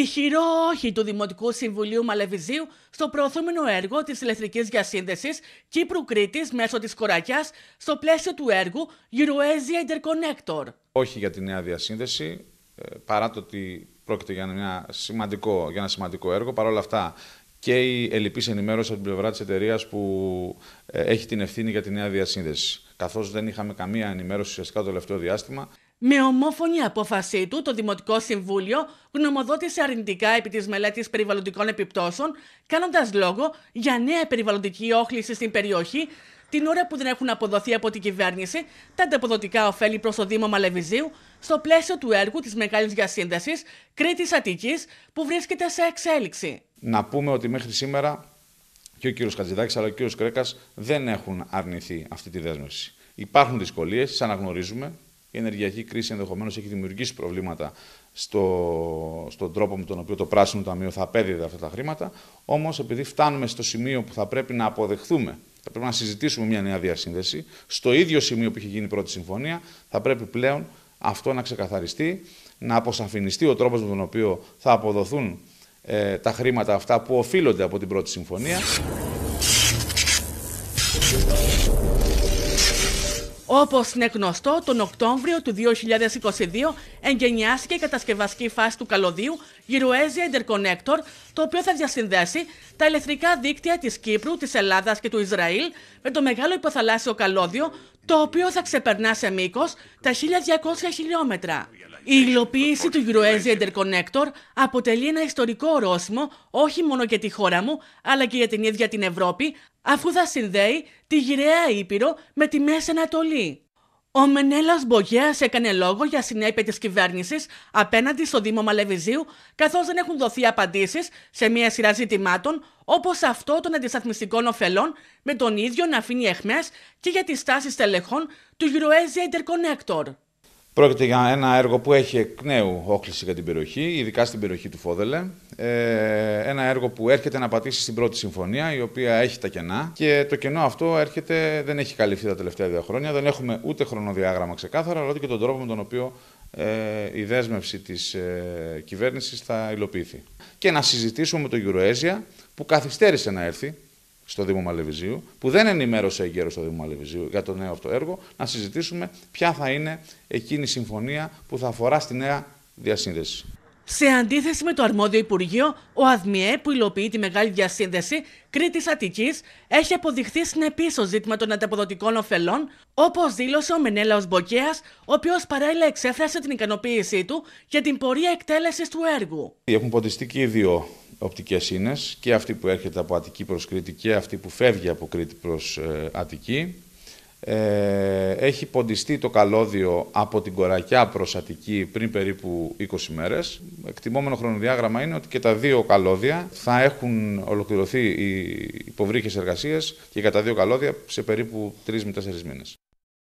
Η χειρόχη του Δημοτικού Συμβουλίου Μαλεβιζίου στο προωθούμενο έργο της ηλεκτρικής διασύνδεσης Κύπρου Κρήτη μέσω της Κορακιάς στο πλαίσιο του έργου Euroasia Interconnector. Όχι για τη νέα διασύνδεση, ε, παρά το ότι πρόκειται για ένα σημαντικό, για ένα σημαντικό έργο. Παρ' όλα αυτά και η ελληπή ενημέρωση από την πλευρά της εταιρείας που ε, έχει την ευθύνη για τη νέα διασύνδεση. Καθώς δεν είχαμε καμία ενημέρωση ουσιαστικά το τελευταίο διάστημα. Με ομόφωνη απόφασή του, το Δημοτικό Συμβούλιο γνωμοδότησε αρνητικά επί της μελέτης περιβαλλοντικών επιπτώσεων, κάνοντας λόγο για νέα περιβαλλοντική όχληση στην περιοχή, την ώρα που δεν έχουν αποδοθεί από την κυβέρνηση τα ανταποδοτικά ωφέλη προς το Δήμο Μαλεβιζίου στο πλαίσιο του έργου της Μεγάλης Διασύνδεσης Κρήτης Αττικής που βρίσκεται σε εξέλιξη. Να πούμε ότι μέχρι σήμερα και ο κ. Κατζηδάκης αλλά και ο κ. Κρέκας δεν έχουν αρνηθεί αυτή τη δέσμευση. Υπάρχουν δυσκολίες, αναγνωρίζουμε, η ενεργειακή κρίση ενδεχομένως έχει δημιουργήσει προβλήματα στο, στον τρόπο με τον οποίο το πράσινο ταμείο θα απέδιδε αυτά τα χρήματα. Όμως, επειδή φτάνουμε στο σημείο που θα πρέπει να αποδεχθούμε, θα πρέπει να συζητήσουμε μια νέα διασύνδεση, στο ίδιο σημείο που έχει γίνει η πρώτη συμφωνία, θα πρέπει πλέον αυτό να ξεκαθαριστεί, να αποσαφινιστεί ο τρόπος με τον οποίο θα αποδοθούν ε, τα χρήματα αυτά που οφείλονται από την πρώτη συμφωνία. Όπως είναι γνωστό, τον Οκτώβριο του 2022 εγκαινιάστηκε η κατασκευαστική φάση του καλωδίου Γυρουέζια Interconnector, το οποίο θα διασυνδέσει τα ηλεκτρικά δίκτυα της Κύπρου, της Ελλάδας και του Ισραήλ με το μεγάλο υποθαλάσσιο καλώδιο, το οποίο θα ξεπερνά σε μήκος τα 1200 χιλιόμετρα. Η υλοποίηση του Eurasia Interconnector αποτελεί ένα ιστορικό ορόσημο όχι μόνο για τη χώρα μου, αλλά και για την ίδια την Ευρώπη, αφού θα συνδέει τη γυραιά Ήπειρο με τη Μέση Ανατολή. Ο Μενέλας Μπογέας έκανε λόγο για συνέπεια της κυβέρνησης απέναντι στο Δήμο Μαλεβιζίου, καθώς δεν έχουν δοθεί απαντήσεις σε μια σειρά ζητημάτων όπως αυτό των αντισταθμιστικών ωφελών, με τον ίδιο να αφήνει εχμέ και για τις τάσεις τελεχών του Euroasia Interconnector. Πρόκειται για ένα έργο που έχει εκ νέου όχληση για την περιοχή, ειδικά στην περιοχή του Φόδελε. Ε, ένα έργο που έρχεται να πατήσει στην πρώτη συμφωνία, η οποία έχει τα κενά. Και το κενό αυτό έρχεται, δεν έχει καλυφθεί τα τελευταία δύο χρόνια. Δεν έχουμε ούτε χρονοδιάγραμμα ξεκάθαρα, αλλά ούτε και τον τρόπο με τον οποίο ε, η δέσμευση της ε, κυβέρνησης θα υλοποιηθεί. Και να συζητήσουμε με το Euroasia, που καθυστέρησε να έρθει, στο Δήμο Μαλεβιζίου, που δεν ενημέρωσε εγκαίρως το Δήμο Μαλεβιζίου για το νέο αυτό έργο, να συζητήσουμε ποια θα είναι εκείνη η συμφωνία που θα αφορά στη νέα διασύνδεση. Σε αντίθεση με το αρμόδιο Υπουργείο, ο ΑΔΜΙΕ που υλοποιεί τη μεγάλη διασύνδεση Κρήτης Αττικής έχει αποδειχθεί συνεπής στο ζήτημα των ανταποδοτικών ωφελών, όπως δήλωσε ο Μενέλαος Μποκέας, ο οποίος παράλληλα εξέφρασε την ικανοποίησή του για την πορεία εκτέλεσης του έργου. Έχουν ποντιστεί και οι δύο οπτικές ίνες, και αυτή που έρχεται από Αττική προς Κρήτη και αυτή που φεύγει από Κρήτη προς ε, Αττική ε, έχει ποντιστεί το καλώδιο από την Κορακιά προς Αττική πριν περίπου 20 μέρες. Εκτιμόμενο χρονοδιάγραμμα είναι ότι και τα δύο καλώδια θα έχουν ολοκληρωθεί οι υποβρύχες εργασίες και για τα δύο καλώδια σε περίπου 3 με 4 μήνες.